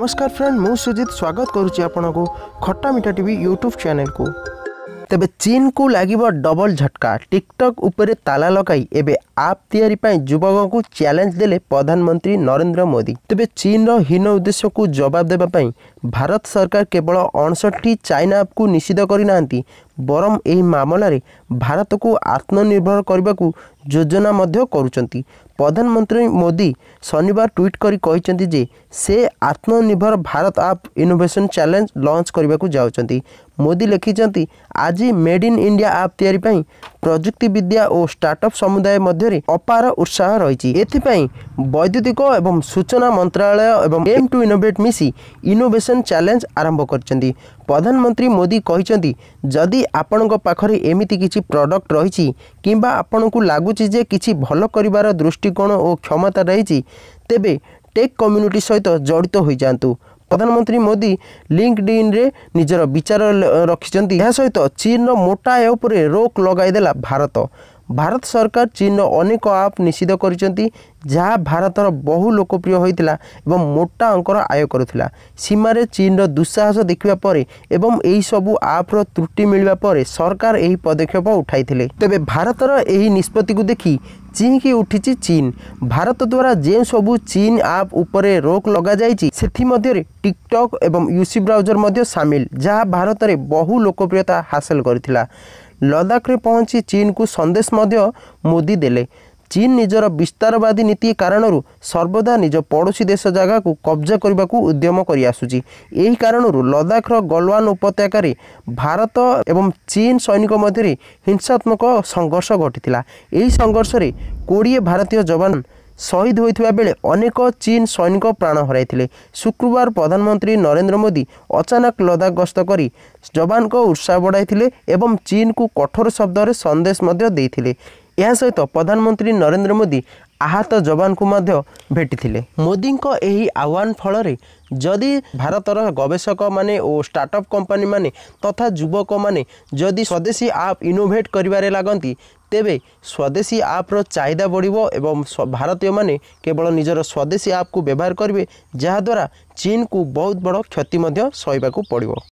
ନମସ୍କାର ଫ୍ରେଣ୍ଡ ମୁଁ ସୁଜିତ ସ୍ୱାଗତ କରୁଛି ଆପଣଙ୍କୁ ଖଟା ମିଠା ଟିଭି ୟୁଟ୍ୟୁବ୍ ଚ୍ୟାନେଲକୁ ତେବେ ଚୀନକୁ ଲାଗିବ ଡବଲ ଝଟକା ଟିକ୍ଟକ୍ ଉପରେ ତାଲା ଲଗାଇ ଏବେ ଆପ୍ ତିଆରି ପାଇଁ ଯୁବକଙ୍କୁ ଚ୍ୟାଲେଞ୍ଜ ଦେଲେ ପ୍ରଧାନମନ୍ତ୍ରୀ ନରେନ୍ଦ୍ର ମୋଦି ତେବେ ଚୀନର ହୀନ ଉଦ୍ଦେଶ୍ୟକୁ ଜବାବ ଦେବା ପାଇଁ ଭାରତ ସରକାର କେବଳ ଅଣଷଠି ଚାଇନା ଆପ୍କୁ ନିଷିଦ୍ଧ କରିନାହାନ୍ତି ବରଂ ଏହି ମାମଲାରେ ଭାରତକୁ ଆତ୍ମନିର୍ଭର କରିବାକୁ ଯୋଜନା ମଧ୍ୟ କରୁଛନ୍ତି ପ୍ରଧାନମନ୍ତ୍ରୀ ମୋଦି ଶନିବାର ଟ୍ୱିଟ୍ କରି କହିଛନ୍ତି ଯେ ସେ Atmanirbhar Bharat app innovation challenge launch କରିବାକୁ ଯାଉଛନ୍ତି ମୋଦି ଲେଖିଛନ୍ତି ଆଜି ମେଡ୍ ଇନ୍ ଇଣ୍ଡିଆ ଆପ୍ ତିଆରି ପାଇଁ ପ୍ରଯୁକ୍ତି ବିଦ୍ୟା ଓ ଷ୍ଟାର୍ଟଅପ୍ ସମୁଦାୟ ମଧ୍ୟରେ ଅପାର ଉତ୍ସାହ ରହିଛି ଏଥିପାଇଁ ବୈଦ୍ୟୁତିକ ଏବଂ ସୂଚନା ମନ୍ତ୍ରାଳୟ ଏବଂ ଏମ୍ ଟୁ ଇନୋଭେଟ୍ ମିଶି ଇନୋଭେସନ୍ ଚ୍ୟାଲେଞ୍ଜ ଆରମ୍ଭ କରିଛନ୍ତି ପ୍ରଧାନମନ୍ତ୍ରୀ ମୋଦି କହିଛନ୍ତି ଯଦି ଆପଣଙ୍କ ପାଖରେ ଏମିତି କିଛି ପ୍ରଡ଼କ୍ଟ ରହିଛି କିମ୍ବା ଆପଣଙ୍କୁ ଲାଗୁଛି ଯେ କିଛି ଭଲ କରିବାର ଦୃଷ୍ଟିକୋଣ ଓ କ୍ଷମତା ରହିଛି ତେବେ ଟେକ୍ କମ୍ୟୁନିଟି ସହିତ ଜଡ଼ିତ ହୋଇଯାଆନ୍ତୁ ପ୍ରଧାନମନ୍ତ୍ରୀ ମୋଦି ଲିଙ୍କଡ ଇନ୍ରେ ନିଜର ବିଚାର ରଖିଛନ୍ତି ଏହା ସହିତ ଚୀନର ମୋଟା ଏ ଉପରେ ରୋକ୍ ଲଗାଇଦେଲା ଭାରତ ভারত সরকার চীন অনেক আপ নিষিদ্ধ করেছেন যা ভারতের বহু লোকপ্রিয় হয়েছিল এবং মোটা অঙ্কর আয় করুলা সীমার চীনর দুঃসাহস দেখা পরে এবং এই সবু আপ্র ত্রুটি মিলবা পরে সরকার এই পদক্ষেপ উঠাই তবে ভারতের এই নিষ্পত্তি দেখি চিঙ্কি উঠিছি চীন ভারত দ্বারা যে সবু চীন আপ উপরে রোক লগাযাই সেমধ্যে টিকটক এবং ইউসি ব্রাউজর মধ্যে সামিল যা ভারতের বহু লোকপ্রিয়তা হাসল করেছিল ଲଦାଖରେ ପହଞ୍ଚି ଚୀନକୁ ସନ୍ଦେଶ ମଧ୍ୟ ମୋଦି ଦେଲେ ଚୀନ ନିଜର ବିସ୍ତାରବାଦୀ ନୀତି କାରଣରୁ ସର୍ବଦା ନିଜ ପଡ଼ୋଶୀ ଦେଶ ଜାଗାକୁ କବ୍ଜା କରିବାକୁ ଉଦ୍ୟମ କରିଆସୁଛି ଏହି କାରଣରୁ ଲଦାଖର ଗଲୱାନ ଉପତ୍ୟକାରେ ଭାରତ ଏବଂ ଚୀନ ସୈନିକ ମଧ୍ୟରେ ହିଂସାତ୍ମକ ସଂଘର୍ଷ ଘଟିଥିଲା ଏହି ସଂଘର୍ଷରେ କୋଡ଼ିଏ ଭାରତୀୟ ଯବାନ ଶହୀଦ ହୋଇଥିବା ବେଳେ ଅନେକ ଚୀନ ସୈନିକ ପ୍ରାଣ ହରାଇଥିଲେ ଶୁକ୍ରବାର ପ୍ରଧାନମନ୍ତ୍ରୀ ନରେନ୍ଦ୍ର ମୋଦି ଅଚାନକ ଲଦାଖ ଗସ୍ତ କରି ଯବାନଙ୍କ ଉତ୍ସାହ ବଢ଼ାଇଥିଲେ ଏବଂ ଚୀନକୁ କଠୋର ଶବ୍ଦରେ ସନ୍ଦେଶ ମଧ୍ୟ ଦେଇଥିଲେ ଏହା ସହିତ ପ୍ରଧାନମନ୍ତ୍ରୀ ନରେନ୍ଦ୍ର ମୋଦି ଆହତ ଯବାନଙ୍କୁ ମଧ୍ୟ ଭେଟିଥିଲେ ମୋଦିଙ୍କ ଏହି ଆହ୍ୱାନ ଫଳରେ ଯଦି ଭାରତର ଗବେଷକମାନେ ଓ ଷ୍ଟାର୍ଟଅପ୍ କମ୍ପାନୀମାନେ ତଥା ଯୁବକମାନେ ଯଦି ସ୍ୱଦେଶୀ ଆପ୍ ଇନୋଭେଟ୍ କରିବାରେ ଲାଗନ୍ତି ତେବେ ସ୍ୱଦେଶୀ ଆପ୍ର ଚାହିଦା ବଢ଼ିବ ଏବଂ ଭାରତୀୟମାନେ କେବଳ ନିଜର ସ୍ୱଦେଶୀ ଆପ୍କୁ ବ୍ୟବହାର କରିବେ ଯାହାଦ୍ୱାରା ଚୀନକୁ ବହୁତ ବଡ଼ କ୍ଷତି ମଧ୍ୟ ସହିବାକୁ ପଡ଼ିବ